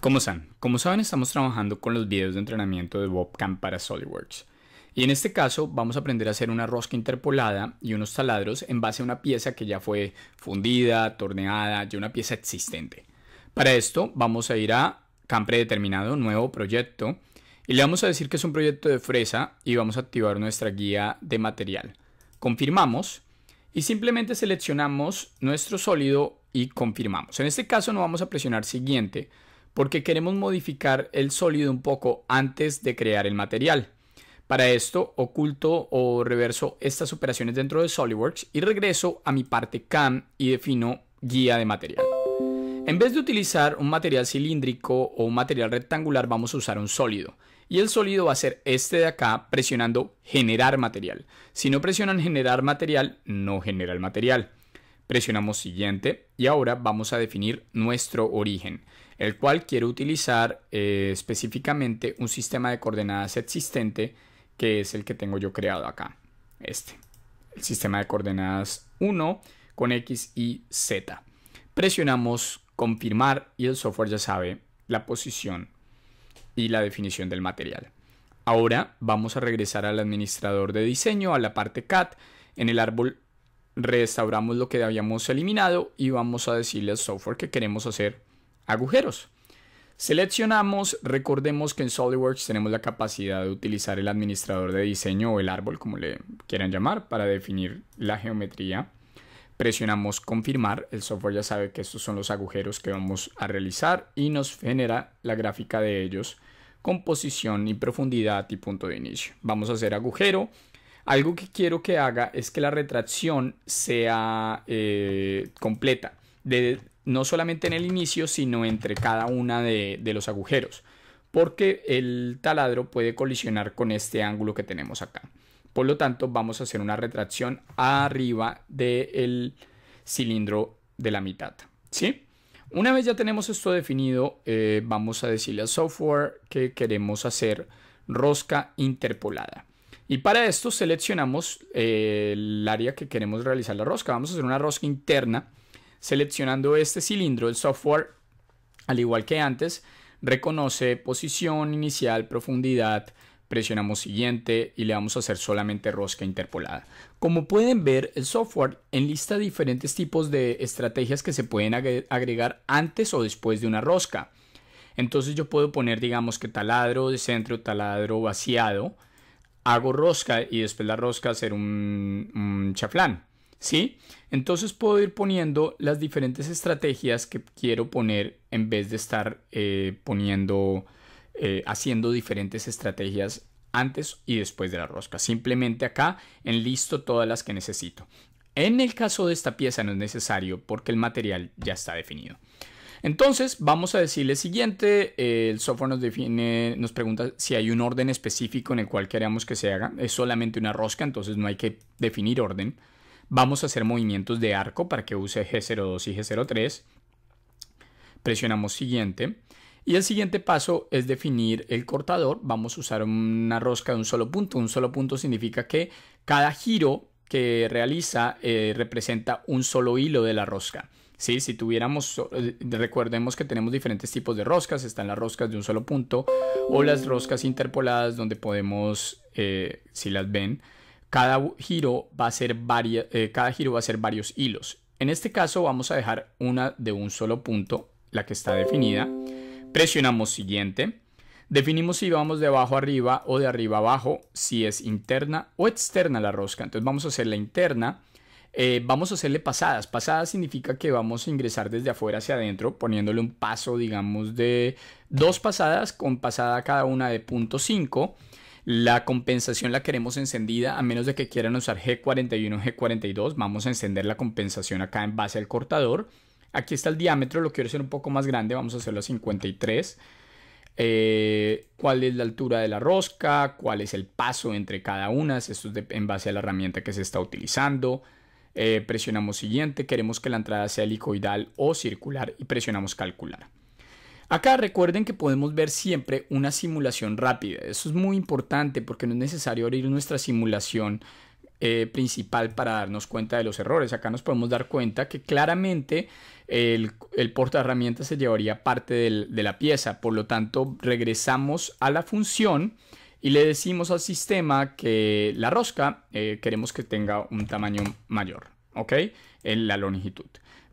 ¿Cómo están? como saben estamos trabajando con los videos de entrenamiento de Bobcam para SolidWorks. Y en este caso vamos a aprender a hacer una rosca interpolada y unos taladros en base a una pieza que ya fue fundida, torneada, ya una pieza existente. Para esto vamos a ir a CAM predeterminado, nuevo proyecto, y le vamos a decir que es un proyecto de fresa y vamos a activar nuestra guía de material. Confirmamos y simplemente seleccionamos nuestro sólido y confirmamos. En este caso no vamos a presionar siguiente, porque queremos modificar el sólido un poco antes de crear el material. Para esto oculto o reverso estas operaciones dentro de SolidWorks y regreso a mi parte CAM y defino guía de material. En vez de utilizar un material cilíndrico o un material rectangular vamos a usar un sólido. Y el sólido va a ser este de acá presionando generar material. Si no presionan generar material, no genera el material. Presionamos siguiente y ahora vamos a definir nuestro origen el cual quiere utilizar eh, específicamente un sistema de coordenadas existente que es el que tengo yo creado acá, este, el sistema de coordenadas 1 con X y Z. Presionamos confirmar y el software ya sabe la posición y la definición del material. Ahora vamos a regresar al administrador de diseño, a la parte CAT. En el árbol restauramos lo que habíamos eliminado y vamos a decirle al software que queremos hacer agujeros. Seleccionamos, recordemos que en SolidWorks tenemos la capacidad de utilizar el administrador de diseño o el árbol, como le quieran llamar, para definir la geometría. Presionamos confirmar, el software ya sabe que estos son los agujeros que vamos a realizar y nos genera la gráfica de ellos con posición y profundidad y punto de inicio. Vamos a hacer agujero. Algo que quiero que haga es que la retracción sea eh, completa. De, no solamente en el inicio, sino entre cada una de, los agujeros, porque el taladro puede colisionar con este ángulo que tenemos acá. Por lo tanto, vamos a hacer una retracción arriba del cilindro de la mitad. ¿sí? Una vez ya tenemos esto definido, eh, vamos a decirle al software que queremos hacer rosca interpolada. Y para esto seleccionamos eh, el área que queremos realizar la rosca. Vamos a hacer una rosca interna Seleccionando este cilindro, el software, al igual que antes, reconoce posición inicial, profundidad, presionamos siguiente y le vamos a hacer solamente rosca interpolada. Como pueden ver, el software enlista diferentes tipos de estrategias que se pueden agregar antes o después de una rosca. Entonces yo puedo poner, digamos que taladro de centro, taladro vaciado, hago rosca y después la rosca hacer un, chaflán. ¿sí? Entonces puedo ir poniendo las diferentes estrategias que quiero poner en vez de estar eh, poniendo, eh, haciendo diferentes estrategias antes y después de la rosca. Simplemente acá en listo todas las que necesito. En el caso de esta pieza no es necesario porque el material ya está definido. Entonces vamos a decirle siguiente, eh, el software nos define, nos pregunta si hay un orden específico en el cual queremos que se haga, es solamente una rosca, entonces no hay que definir orden. Vamos a hacer movimientos de arco para que use G02 y G03. Presionamos siguiente. Y el siguiente paso es definir el cortador. Vamos a usar una rosca de un solo punto. Un solo punto significa que cada giro que realiza eh, representa un solo hilo de la rosca. ¿Sí? Si tuviéramos, eh, recordemos que tenemos diferentes tipos de roscas, están las roscas de un solo punto o las roscas interpoladas donde podemos, eh, si las ven, cada giro va a ser, eh, cada giro va a varios hilos. En este caso vamos a dejar una de un solo punto, la que está definida. Presionamos siguiente. Definimos si vamos de abajo arriba o de arriba abajo, si es interna o externa la rosca. Entonces vamos a hacer la interna. Eh, vamos a hacerle pasadas. Pasadas significa que vamos a ingresar desde afuera hacia adentro, poniéndole un paso, digamos, de dos pasadas, con pasada cada una de punto 5 la compensación la queremos encendida, a menos de que quieran usar G41 G42. Vamos a encender la compensación acá en base al cortador. Aquí está el diámetro, lo quiero hacer un poco más grande, vamos a hacerlo a 53. Eh, cuál es la altura de la rosca, cuál es el paso entre cada una, esto es en base a la herramienta que se está utilizando. Eh, presionamos siguiente, queremos que la entrada sea helicoidal o circular y presionamos calcular. Acá recuerden que podemos ver siempre una simulación rápida. Eso es muy importante porque no es necesario abrir nuestra simulación eh, principal para darnos cuenta de los errores. Acá nos podemos dar cuenta que claramente el, porta herramientas se llevaría parte de la pieza. Por lo tanto, regresamos a la función y le decimos al sistema que la rosca eh, queremos que tenga un tamaño mayor, ¿ok? En la longitud.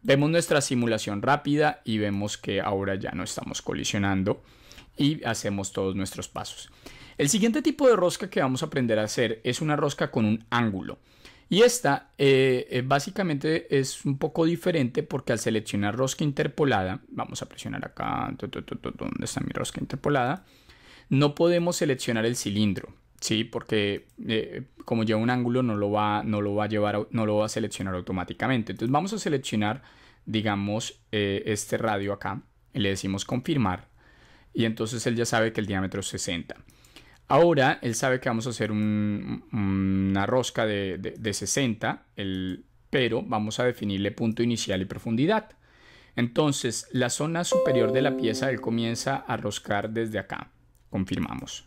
Vemos nuestra simulación rápida y vemos que ahora ya no estamos colisionando y hacemos todos nuestros pasos. El siguiente tipo de rosca que vamos a aprender a hacer es una rosca con un ángulo. Y esta eh, eh, básicamente es un poco diferente porque al seleccionar rosca interpolada, vamos a presionar acá, ¿dónde está mi rosca interpolada? No podemos seleccionar el cilindro, ¿sí? Porque eh, como lleva un ángulo no lo va, no lo va a llevar, no lo va a seleccionar automáticamente. Entonces vamos a seleccionar, digamos, eh, este radio acá. le decimos confirmar. Y entonces él ya sabe que el diámetro es 60. Ahora él sabe que vamos a hacer una rosca de, 60, el, pero vamos a definirle punto inicial y profundidad. Entonces la zona superior de la pieza él comienza a roscar desde acá. Confirmamos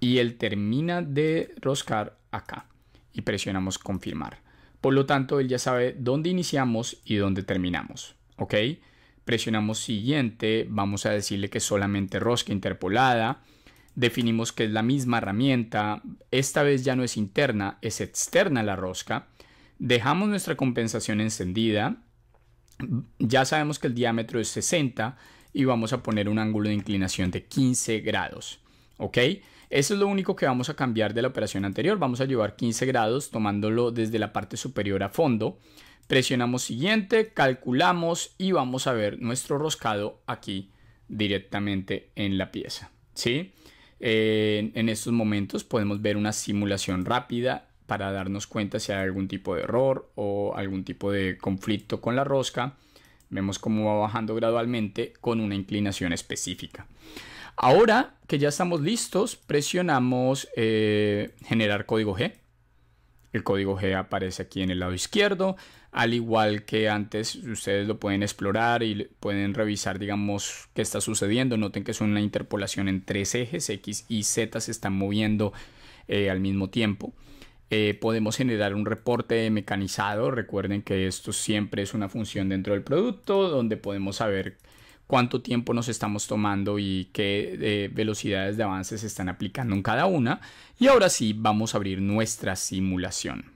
y él termina de roscar acá y presionamos confirmar. Por lo tanto, él ya sabe dónde iniciamos y dónde terminamos. ¿Ok? Presionamos siguiente, vamos a decirle que solamente rosca interpolada. Definimos que es la misma herramienta. Esta vez ya no es interna, es externa la rosca. Dejamos nuestra compensación encendida. Ya sabemos que el diámetro es 60 y vamos a poner un ángulo de inclinación de 15 grados. ¿Ok? Eso es lo único que vamos a cambiar de la operación anterior. Vamos a llevar 15 grados tomándolo desde la parte superior a fondo. Presionamos siguiente, calculamos y vamos a ver nuestro roscado aquí directamente en la pieza. ¿sí? Eh, en estos momentos podemos ver una simulación rápida para darnos cuenta si hay algún tipo de error o algún tipo de conflicto con la rosca. Vemos cómo va bajando gradualmente con una inclinación específica. Ahora que ya estamos listos, presionamos eh, generar código G. El código G aparece aquí en el lado izquierdo, al igual que antes ustedes lo pueden explorar y pueden revisar, digamos, qué está sucediendo. Noten que es una interpolación en tres ejes, X y Z se están moviendo eh, al mismo tiempo. Eh, podemos generar un reporte mecanizado. Recuerden que esto siempre es una función dentro del producto donde podemos saber cuánto tiempo nos estamos tomando y qué eh, velocidades de avance se están aplicando en cada una. Y ahora sí, vamos a abrir nuestra simulación.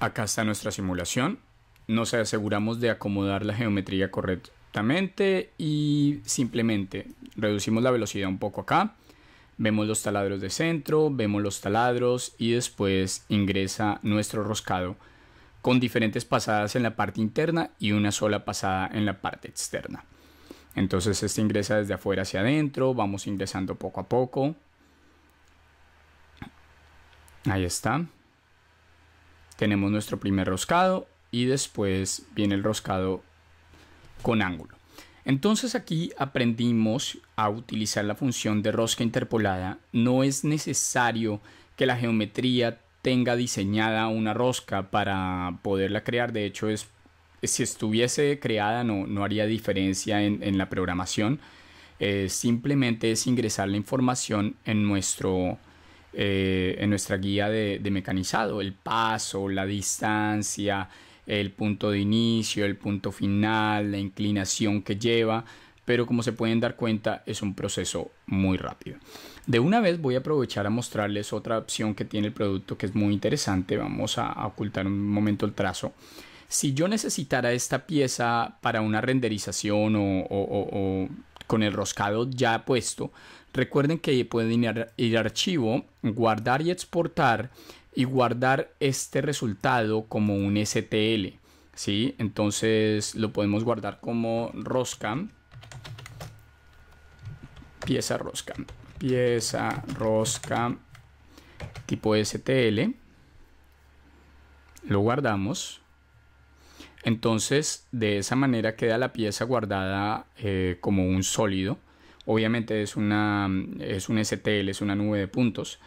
Acá está nuestra simulación. Nos aseguramos de acomodar la geometría correctamente y simplemente reducimos la velocidad un poco acá vemos los taladros de centro, vemos los taladros y después ingresa nuestro roscado con diferentes pasadas en la parte interna y una sola pasada en la parte externa. Entonces este ingresa desde afuera hacia adentro, vamos ingresando poco a poco. Ahí está. Tenemos nuestro primer roscado y después viene el roscado con ángulo. Entonces aquí aprendimos a utilizar la función de rosca interpolada. No es necesario que la geometría tenga diseñada una rosca para poderla crear. De hecho, es, si estuviese creada no, haría diferencia en, la programación. Eh, simplemente es ingresar la información en, nuestro, eh, en nuestra guía de, mecanizado. El paso, la distancia, el punto de inicio, el punto final, la inclinación que lleva. Pero como se pueden dar cuenta, es un proceso muy rápido. De una vez voy a aprovechar a mostrarles otra opción que tiene el producto que es muy interesante. Vamos a ocultar un momento el trazo. Si yo necesitara esta pieza para una renderización o, con el roscado ya puesto, recuerden que pueden ir, archivo, guardar y exportar y guardar este resultado como un STL. ¿sí? Entonces lo podemos guardar como rosca, pieza rosca pieza rosca tipo STL. Lo guardamos. Entonces de esa manera queda la pieza guardada eh, como un sólido. Obviamente es, una, es un STL, es una nube de puntos.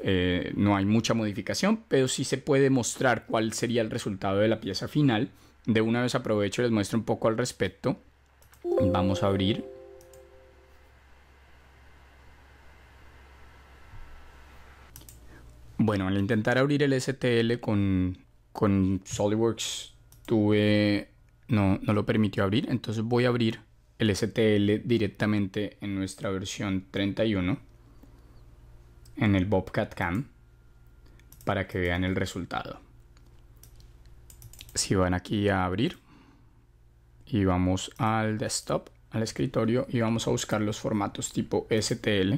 Eh, no hay mucha modificación, pero sí se puede mostrar cuál sería el resultado de la pieza final. De una vez aprovecho y les muestro un poco al respecto. Vamos a abrir. Bueno, al intentar abrir el STL con, SolidWorks tuve... No, no lo permitió abrir, entonces voy a abrir el STL directamente en nuestra versión 31 en el Bobcat Cam para que vean el resultado. Si van aquí a abrir y vamos al desktop, al escritorio y vamos a buscar los formatos tipo STL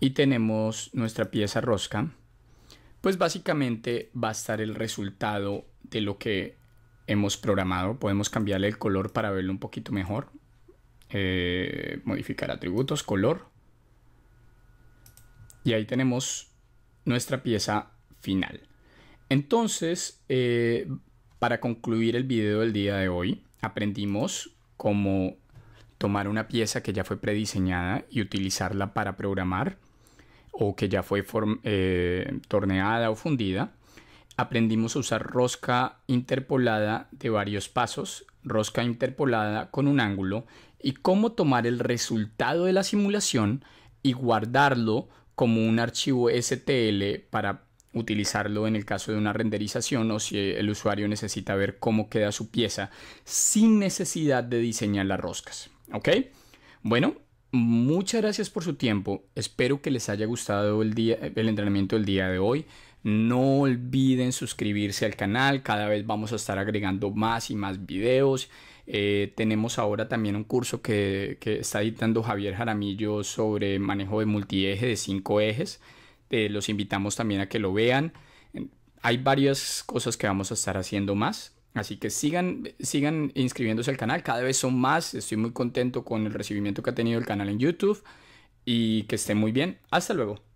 y tenemos nuestra pieza rosca pues básicamente va a estar el resultado de lo que hemos programado. Podemos cambiarle el color para verlo un poquito mejor. Eh, modificar atributos, color. Y ahí tenemos nuestra pieza final. Entonces, eh, para concluir el video del día de hoy, aprendimos cómo tomar una pieza que ya fue prediseñada y utilizarla para programar o que ya fue eh, torneada o fundida. Aprendimos a usar rosca interpolada de varios pasos, rosca interpolada con un ángulo y cómo tomar el resultado de la simulación y guardarlo como un archivo STL para utilizarlo en el caso de una renderización o si el usuario necesita ver cómo queda su pieza sin necesidad de diseñar las roscas. ¿Ok? Bueno, Muchas gracias por su tiempo. Espero que les haya gustado el, el entrenamiento del día de hoy. No olviden suscribirse al canal. Cada vez vamos a estar agregando más y más videos. Eh, tenemos ahora también un curso que, que, está editando Javier Jaramillo sobre manejo de multieje de cinco ejes. los invitamos también a que lo vean. Hay varias cosas que vamos a estar haciendo más. Así que sigan, sigan inscribiéndose al canal, cada vez son más, estoy muy contento con el recibimiento que ha tenido el canal en YouTube y que estén muy bien. Hasta luego.